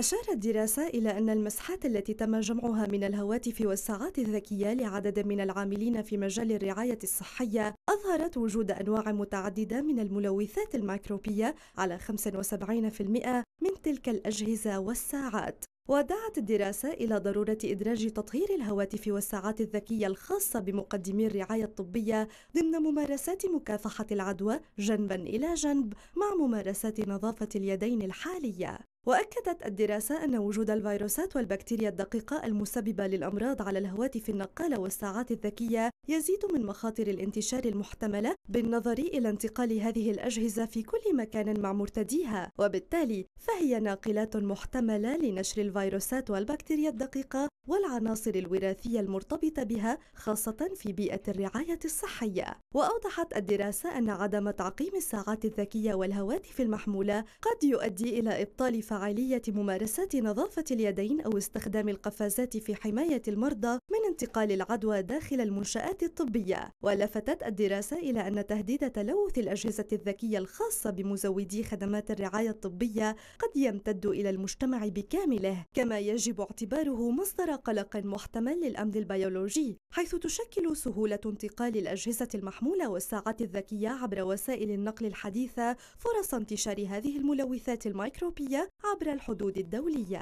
أشارت دراسة إلى أن المسحات التي تم جمعها من الهواتف والساعات الذكية لعدد من العاملين في مجال الرعاية الصحية أظهرت وجود أنواع متعددة من الملوثات الميكروبية على 75% من تلك الأجهزة والساعات ودعت الدراسة إلى ضرورة إدراج تطهير الهواتف والساعات الذكية الخاصة بمقدمي الرعاية الطبية ضمن ممارسات مكافحة العدوى جنبا إلى جنب مع ممارسات نظافة اليدين الحالية وأكدت الدراسة أن وجود الفيروسات والبكتيريا الدقيقة المسببة للأمراض على الهواتف النقالة والساعات الذكية يزيد من مخاطر الانتشار المحتملة بالنظر إلى انتقال هذه الأجهزة في كل مكان مع مرتديها وبالتالي فهي ناقلات محتملة لنشر الفيروسات والبكتيريا الدقيقة والعناصر الوراثية المرتبطة بها خاصة في بيئة الرعاية الصحية وأوضحت الدراسة أن عدم تعقيم الساعات الذكية والهواتف المحمولة قد يؤدي إلى إبطال فعالية فعالية ممارسات نظافة اليدين أو استخدام القفازات في حماية المرضى من انتقال العدوى داخل المنشآت الطبية ولفتت الدراسة إلى أن تهديد تلوث الأجهزة الذكية الخاصة بمزودي خدمات الرعاية الطبية قد يمتد إلى المجتمع بكامله كما يجب اعتباره مصدر قلق محتمل للأمن البيولوجي حيث تشكل سهولة انتقال الأجهزة المحمولة والساعات الذكية عبر وسائل النقل الحديثة فرص انتشار هذه الملوثات الميكروبية عبر الحدود الدولية